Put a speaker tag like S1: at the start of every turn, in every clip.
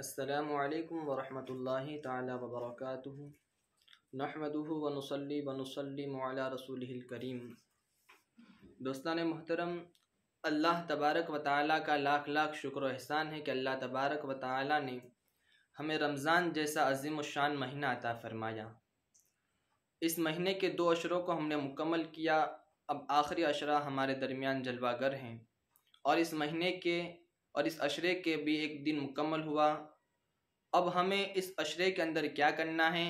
S1: असलकम वरहमल तबरक नहमदह वनसली वनसलम रसूल करीम दोस्तान मोहतरम अल्लाह तबारक व ताली का लाख लाख शुक्र एहसान है कि अल्लाह तबारक व ताली ने हमें रमज़ान जैसा अजीम शान महीना अता फ़रमाया इस महीने के दो अशरों को हमने मुकम्मल किया अब आखिरी अशरा हमारे दरमियान जलवागर हैं और इस महीने के और इस अशरे के भी एक दिन मुकम्मल हुआ अब हमें इस अशरे के अंदर क्या करना है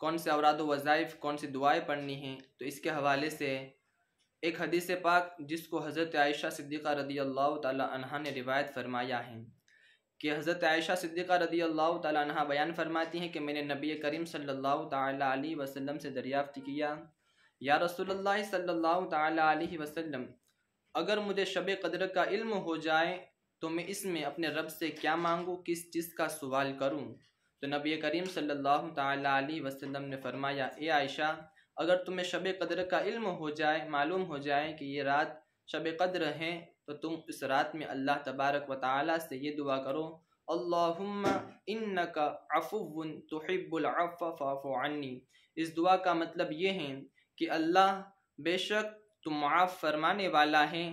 S1: कौन से अवराद वज़ाइफ कौन सी दुआएं पढ़नी हैं तो इसके हवाले से एक हदीस पाक जिसको हज़रत आयशा सिद्दीक़ा रदी अल्लाह तहा ने रिवायत फरमाया है कि हज़रत आयशा सिद्दीक़ा रदी अल्लाह तहा बयान फरमाती हैं कि मैंने नबी करीम सल्लल्लाहु अलैहि वसल्लम से दरियाफ़्त किया या रसोल्ला सल्ला अलैहि अगर मुझे शब कदर का इल्म हो जाए तो मैं इसमें अपने रब से क्या मांगूँ किस चीज़ का सवाल करूँ तो नबी करीम सल्लल्लाहु अलैहि वसल्लम ने फरमाया ए आयशा अगर तुम्हें शब कदर का इल्म हो जाए मालूम हो जाए कि ये रात शब कदर है तो तुम इस रात में अल्लाह तबारक व ताली से ये दुआ करो अल्लाहुम्मा इन्नका फ़ाफ़ु अन्नी इस दुआ का मतलब ये है कि अल्लाह बेशक तुम माफ़ फरमाने वाला है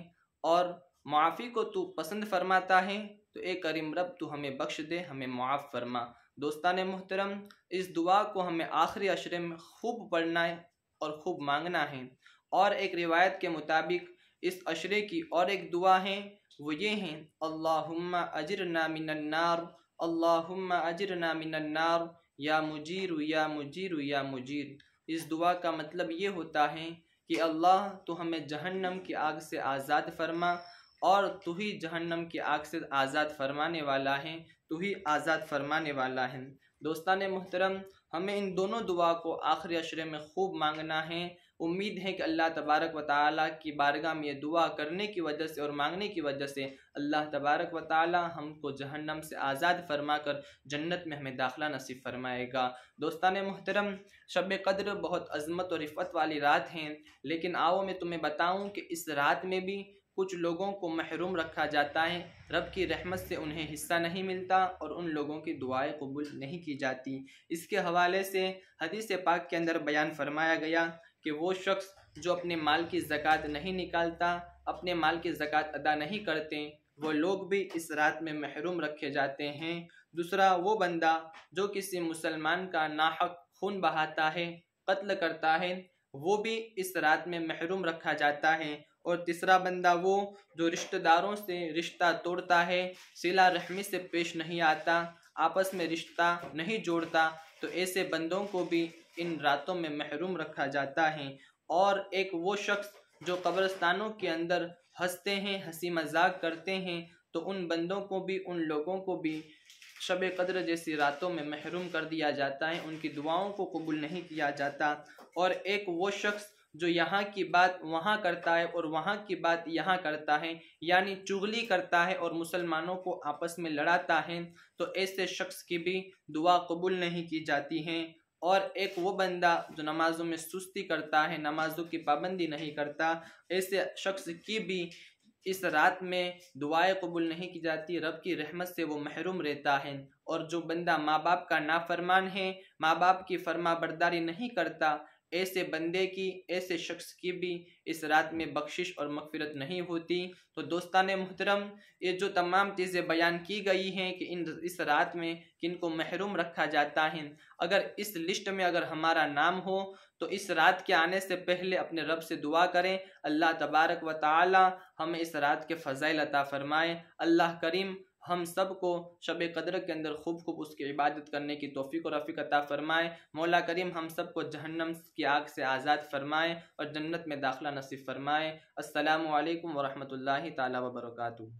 S1: और मुआफ़ी को तू पसंद फरमाता है तो ए करीम रब तू हमें बख्श दे हमें मुआफ़ फरमा दोस्तान मोहतरम इस दुआ को हमें आखिरी अशरे में खूब पढ़ना है और खूब मांगना है और एक रिवायत के मुताबिक इस अशरे की और एक दुआ है वो ये हैं अल्लाहुम्मा अजरना मिनन्नार अल्लाहुम्मा अजरना मिनन्नार या मुजीर या मुजीर या मुजीर इस दुआ का मतलब ये होता है कि अल्लाह तो हमें जहन्नम की आग से आज़ाद फरमा और तू ही जहन्नम की आग से आज़ाद फरमाने वाला है तू ही आज़ाद फरमाने वाला है दोस्तान मोहतरम हमें इन दोनों दुआ को आखिरी अशरे में खूब मांगना है उम्मीद है कि अल्लाह तबारक व ताली की बारगाह में ये दुआ करने की वजह से और मांगने की वजह से अल्लाह तबारक व ताली हमको जहन्नम से आज़ाद फरमा कर जन्नत में हमें दाखिला नसीब फरमाएगा दोस्तान मोहतरम शब कदर बहुत अजमत और इफ़त वाली रात है लेकिन आओ मैं तुम्हें बताऊँ कि इस रात में भी कुछ लोगों को महरूम रखा जाता है रब की रहमत से उन्हें हिस्सा नहीं मिलता और उन लोगों की दुआएं कबूल नहीं की जाती इसके हवाले से हदीस पाक के अंदर बयान फरमाया गया कि वो शख्स जो अपने माल की ज़क़़त नहीं निकालता अपने माल की ज़क़़त अदा नहीं करते वो लोग भी इस रात में महरूम रखे जाते हैं दूसरा वो बंदा जो किसी मुसलमान का नाहक खून बहाता है कत्ल करता है वो भी इस रात में महरूम रखा जाता है और तीसरा बंदा वो जो रिश्तेदारों से रिश्ता तोड़ता है सिला रहमी से पेश नहीं आता आपस में रिश्ता नहीं जोड़ता तो ऐसे बंदों को भी इन रातों में महरूम रखा जाता है और एक वो शख्स जो कब्रस्तानों के अंदर हंसते हैं हंसी मजाक करते हैं तो उन बंदों को भी उन लोगों को भी शब कदर जैसी रातों में महरूम कर दिया जाता है उनकी दुआओं को कबूल नहीं किया जाता और एक वो शख्स जो यहाँ की बात वहाँ करता है और वहाँ की बात यहाँ करता है यानी चुगली करता है और मुसलमानों को आपस में लड़ाता है तो ऐसे शख्स की भी दुआ कबूल नहीं की जाती है और एक वो बंदा जो नमाज़ों में सुस्ती करता है नमाज़ों की पाबंदी नहीं करता ऐसे शख्स की भी इस रात में दुआएं कबूल नहीं की जाती रब की रहमत से वो महरूम रहता है और जो बंदा माँ बाप का नाफरमान है माँ बाप की फरमा बरदारी नहीं करता ऐसे बंदे की ऐसे शख्स की भी इस रात में बख्शिश और मफफ़रत नहीं होती तो दोस्तान मोहतरम ये जो तमाम चीज़ें बयान की गई हैं कि इन इस रात में किन को महरूम रखा जाता है अगर इस लिस्ट में अगर हमारा नाम हो तो इस रात के आने से पहले अपने रब से दुआ करें अल्लाह तबारक व ताली हमें इस रात के फ़ज़ाइल अता फ़रमाएँ अल्लाह करीम हम सब को शब कदर के अंदर खूब खूब उसकी इबादत करने की तोफ़ी और रफ़ी अता फ़रमाए मौला करीम हम सब को जहन्नम की आग से आज़ाद फरमाएँ और जन्नत में दाखिला नसीब फरमाएँ असलकम वरहमल ताली वबरकू